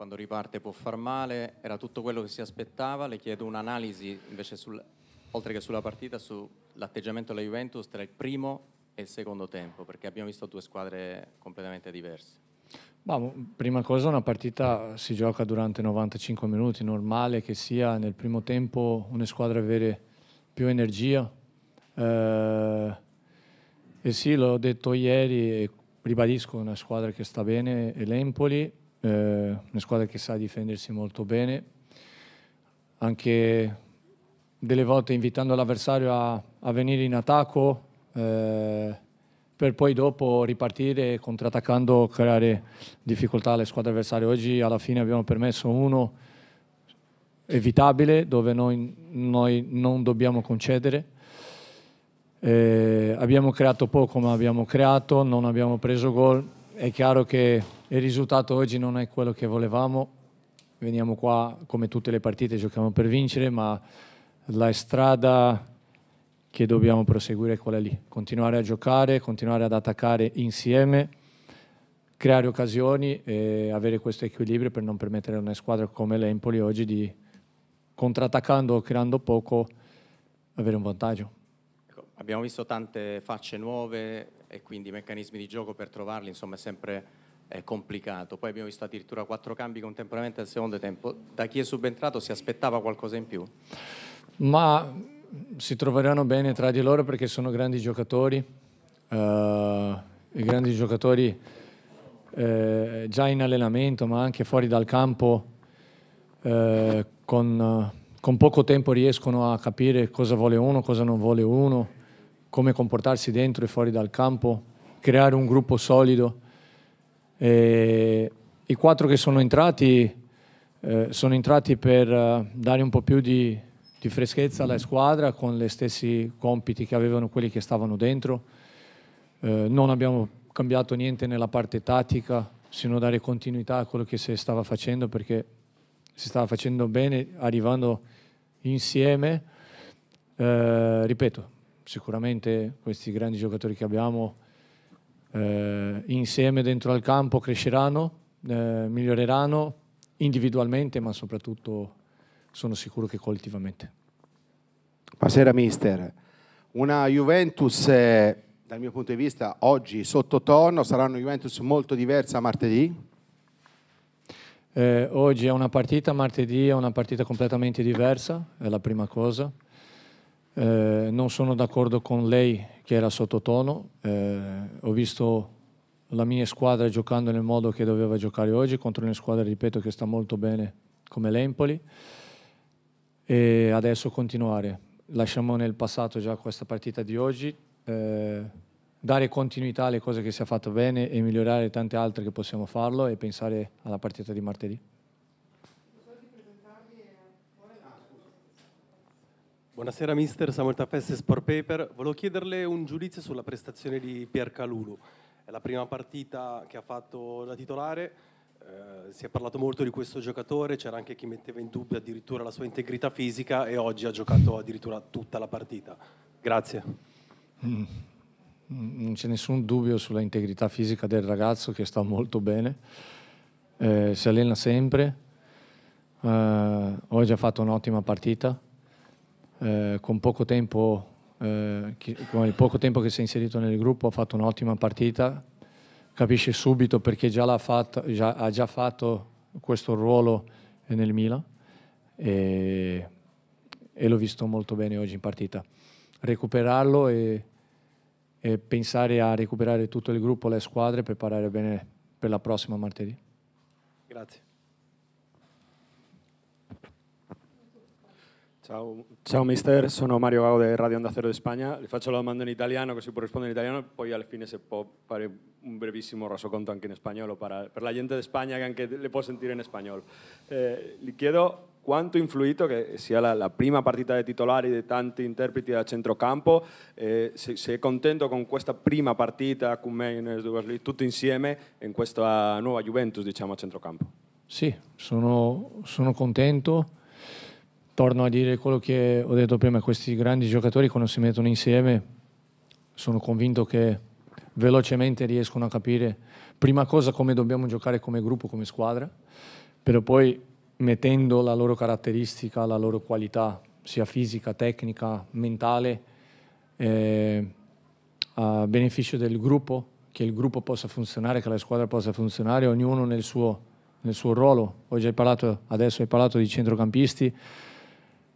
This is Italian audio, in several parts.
quando riparte può far male, era tutto quello che si aspettava, le chiedo un'analisi invece sul, oltre che sulla partita sull'atteggiamento della Juventus tra il primo e il secondo tempo, perché abbiamo visto due squadre completamente diverse. Ma, mm, prima cosa una partita si gioca durante 95 minuti, normale che sia nel primo tempo una squadra avere più energia. Eh, e sì, l'ho detto ieri e ribadisco, una squadra che sta bene è l'Empoli, eh, una squadra che sa difendersi molto bene, anche delle volte invitando l'avversario a, a venire in attacco eh, per poi dopo ripartire contrattaccando, creare difficoltà alle squadre avversarie. Oggi alla fine abbiamo permesso uno evitabile dove noi, noi non dobbiamo concedere. Eh, abbiamo creato poco ma abbiamo creato, non abbiamo preso gol, è chiaro che il risultato oggi non è quello che volevamo, veniamo qua come tutte le partite, giochiamo per vincere, ma la strada che dobbiamo proseguire è quella lì, continuare a giocare, continuare ad attaccare insieme, creare occasioni e avere questo equilibrio per non permettere a una squadra come l'Empoli oggi di contrattaccando o creando poco avere un vantaggio. Ecco, abbiamo visto tante facce nuove, e quindi i meccanismi di gioco per trovarli insomma è sempre eh, complicato. Poi abbiamo visto addirittura quattro cambi contemporaneamente al secondo tempo. Da chi è subentrato si aspettava qualcosa in più? Ma mm, si troveranno bene tra di loro perché sono grandi giocatori. Uh, I grandi giocatori eh, già in allenamento ma anche fuori dal campo eh, con, con poco tempo riescono a capire cosa vuole uno, cosa non vuole uno come comportarsi dentro e fuori dal campo, creare un gruppo solido. E I quattro che sono entrati eh, sono entrati per eh, dare un po' più di, di, freschezza alla squadra con gli stessi compiti che avevano quelli che stavano dentro. Eh, non abbiamo cambiato niente nella parte tattica, sino dare continuità a quello che si stava facendo perché si stava facendo bene arrivando insieme. Eh, ripeto, sicuramente questi grandi giocatori che abbiamo eh, insieme dentro al campo cresceranno, eh, miglioreranno individualmente ma soprattutto sono sicuro che collettivamente. Buonasera mister, una Juventus eh, dal mio punto di vista oggi sottotono, sarà una Juventus molto diversa martedì? Eh, oggi è una partita, martedì è una partita completamente diversa, è la prima cosa. Eh, non sono d'accordo con lei che era sottotono, eh, ho visto la mia squadra giocando nel modo che doveva giocare oggi contro una squadra, ripeto, che sta molto bene come l'Empoli e adesso continuare. Lasciamo nel passato già questa partita di oggi, eh, dare continuità alle cose che si è fatto bene e migliorare tante altre che possiamo farlo e pensare alla partita di martedì. Buonasera mister, Samuel Taffesse, Sport Paper. Volevo chiederle un giudizio sulla prestazione di Pier Calulu. È la prima partita che ha fatto da titolare, eh, si è parlato molto di questo giocatore, c'era anche chi metteva in dubbio addirittura la sua integrità fisica e oggi ha giocato addirittura tutta la partita. Grazie. Mm. Non c'è nessun dubbio sulla integrità fisica del ragazzo che sta molto bene, eh, si allena sempre, eh, oggi ha fatto un'ottima partita eh, con poco tempo, eh, che, con il poco tempo che si è inserito nel gruppo ha fatto un'ottima partita, capisce subito perché già, fatto, già ha già fatto questo ruolo nel Milan e, e l'ho visto molto bene oggi in partita. Recuperarlo e, e pensare a recuperare tutto il gruppo, le squadre, preparare bene per la prossima martedì. Grazie. Ciao, ciao mister, sono Mario Gago de Radio Onda Cero de España. Le faccio la domanda en italiano, si puede responder en italiano, poi al fine se può fare un brevissimo rasoconto en español o para, la gente de España que le puedo sentir en español. Eh, le chiedo cuánto influido que sea la, primera prima partita de titular y de tanti intérpretes da centrocampo, eh, se, contento con esta prima partita con Menes, tutti insieme en esta nueva Juventus, diciamo, a centrocampo. Sí, sono, contento. torno a dire quello che ho detto prima, questi grandi giocatori quando si mettono insieme sono convinto che velocemente riescono a capire prima cosa come dobbiamo giocare come gruppo, come squadra, però poi mettendo la loro caratteristica, la loro qualità, sia fisica, tecnica, mentale, eh, a beneficio del gruppo, che il gruppo possa funzionare, che la squadra possa funzionare, ognuno nel suo, nel suo ruolo. Oggi hai parlato, adesso hai parlato di centrocampisti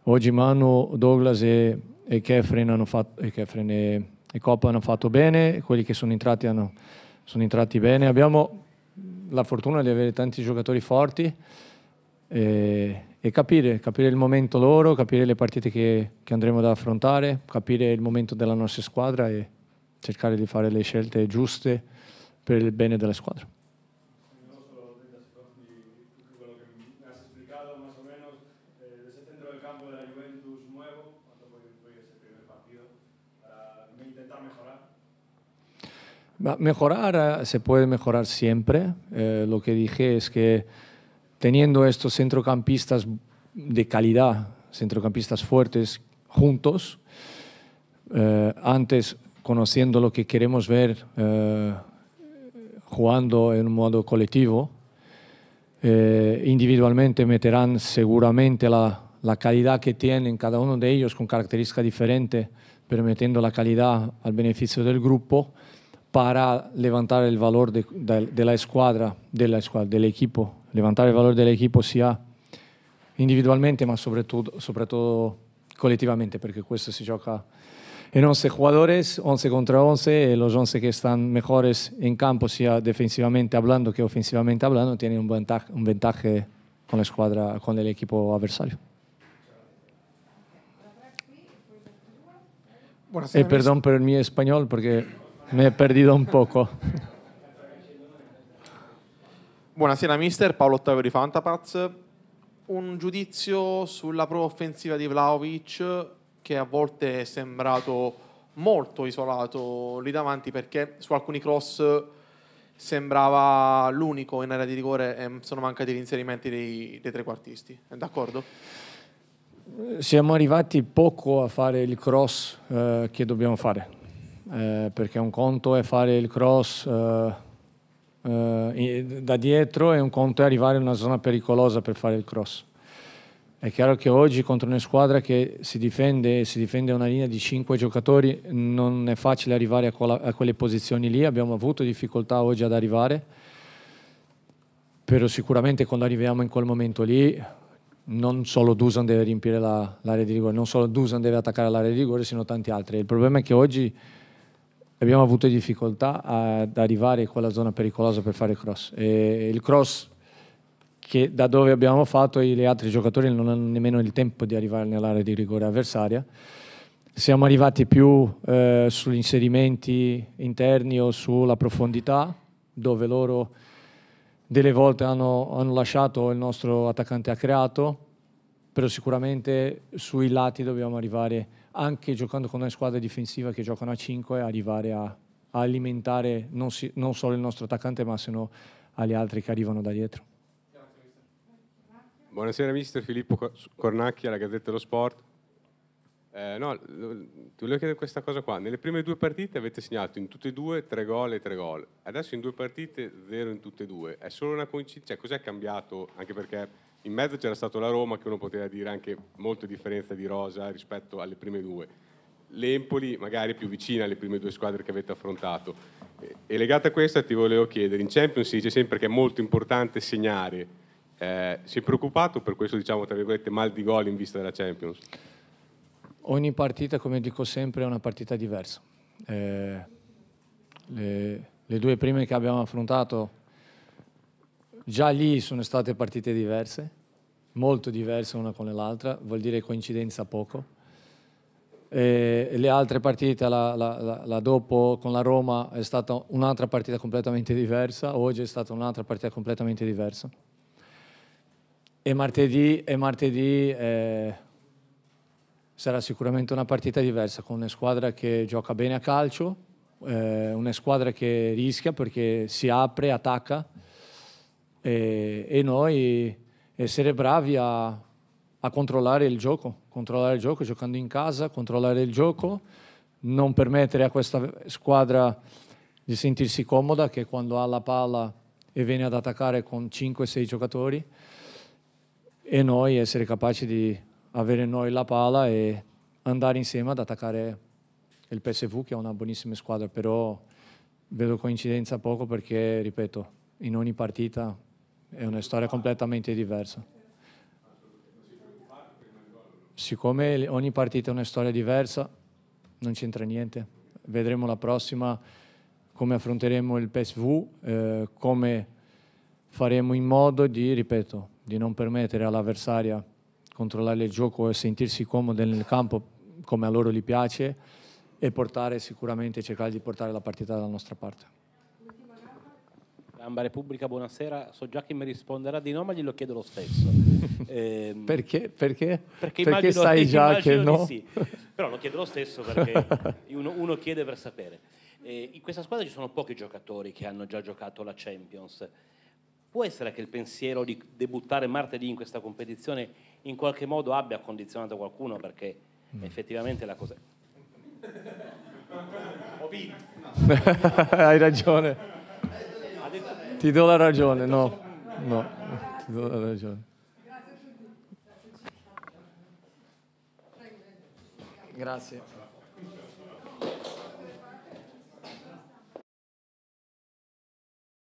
Oggi Manu, Douglas e, e Kefren, hanno fatto, e, Kefren e, e Coppa hanno fatto bene, quelli che sono entrati hanno, sono entrati bene. Abbiamo la fortuna di avere tanti giocatori forti e, e capire, capire, il momento loro, capire le partite che, che, andremo ad affrontare, capire il momento della nostra squadra e cercare di fare le scelte giuste per il bene della squadra. de la Juventus nuevo, primer partido para intentar mejorar? Mejorar ah, se puede mejorar siempre. Eh, lo que dije es que teniendo estos centrocampistas de calidad, centrocampistas fuertes juntos, eh, antes conociendo lo que queremos ver eh, jugando en modo colectivo, individualmente meterán seguramente la la calidad que tienen cada uno de ellos con características diferentes, permitiendo la calidad al beneficio del grupo para levantar el valor de, la escuadra, de del equipo, levantar el valor del equipo sea individualmente, todo sobre todo colectivamente, porque esto se juega en 11 jugadores, 11 contra 11, eh, los 11 que están mejores en campo, sea defensivamente hablando que ofensivamente hablando, tienen un, ventaje, un ventaje con la escuadra, con el equipo adversario. Buonasera. perdon per il mio spagnolo perché mi è perdito un poco. Buonasera mister, Paolo Ottavio di Fantapaz. Un giudizio sulla prova offensiva di Vlaovic che a volte è sembrato molto isolato lì davanti perché su alcuni cross sembrava l'unico in area di rigore e sono mancati gli inserimenti dei, dei trequartisti. È d'accordo? siamo arrivati poco a fare il cross eh, che dobbiamo fare, eh, perché un conto è fare il cross eh, eh, da dietro e un conto è arrivare in una zona pericolosa per fare il cross. È chiaro che oggi contro una squadra che si difende e si difende una linea di 5 giocatori non è facile arrivare a, quella, a, quelle posizioni lì, abbiamo avuto difficoltà oggi ad arrivare, però sicuramente quando arriviamo in quel momento lì non solo Dusan deve riempire l'area di rigore, non solo Dusan deve attaccare l'area di rigore, sino tanti altri. Il problema è che oggi abbiamo avuto difficoltà ad arrivare in quella zona pericolosa per fare cross. E il cross che da dove abbiamo fatto gli altri giocatori non hanno nemmeno il tempo di arrivare nell'area di rigore avversaria. Siamo arrivati più eh, sugli inserimenti interni o sulla profondità, dove loro delle volte hanno, hanno lasciato il nostro attaccante ha creato, però sicuramente sui lati dobbiamo arrivare, anche giocando con una squadra difensiva che giocano a 5, arrivare a, a alimentare non, si, non, solo il nostro attaccante, ma se no agli altri che arrivano da dietro. Buonasera mister Filippo Cornacchi alla Gazzetta dello Sport. Eh, no, ti volevo chiedere questa cosa qua. Nelle prime due partite avete segnato in tutte e due tre gol e tre gol. Adesso in due partite zero in tutte e due. È solo una coincidenza? Cioè, cos'è cambiato? Anche perché in mezzo c'era stato la Roma, che uno poteva dire anche molto differenza di rosa rispetto alle prime due. L'Empoli magari più vicina alle prime due squadre che avete affrontato. E legata a questa ti volevo chiedere, in Champions si dice sempre che è molto importante segnare. Eh, è preoccupato per questo, diciamo, tra virgolette, mal di gol in vista della Champions? Ogni partita, come dico sempre, è una partita diversa. Eh, le, le, due prime che abbiamo affrontato già lì sono state partite diverse, molto diverse una con l'altra, vuol dire coincidenza poco. E le altre partite, la, la, la, la dopo con la Roma è stata un'altra partita completamente diversa, oggi è stata un'altra partita completamente diversa. E martedì, e martedì eh, sarà sicuramente una partita diversa con una squadra che gioca bene a calcio, eh, una squadra che rischia perché si apre, attacca e, eh, e noi essere bravi a, a, controllare il gioco, controllare il gioco giocando in casa, controllare il gioco, non permettere a questa squadra di sentirsi comoda che quando ha la palla e viene ad attaccare con 5-6 giocatori e noi essere capaci di avere noi la palla e andare insieme ad attaccare il PSV che è una buonissima squadra, però vedo coincidenza poco perché, ripeto, in ogni partita è una storia completamente diversa. Siccome ogni partita è una storia diversa, non c'entra niente. Vedremo la prossima come affronteremo il PSV, eh, come faremo in modo di, ripeto, di non permettere all'avversaria controllare il gioco e sentirsi comodi nel campo come a loro gli piace e portare sicuramente, cercare di portare la partita dalla nostra parte. Gamba Repubblica, buonasera. So già che mi risponderà di no, ma glielo chiedo lo stesso. Eh, perché? Perché? Perché, perché sai già che no? Sì. Però lo chiedo lo stesso perché uno, uno chiede per sapere. Eh, in questa squadra ci sono pochi giocatori che hanno già giocato la Champions. Può essere che il pensiero di debuttare martedì in questa competizione in qualche modo abbia condizionato qualcuno perché mm. effettivamente la cosa... Ho vinto. Hai ragione. Ti do la ragione, no. No, ti do la ragione. Grazie.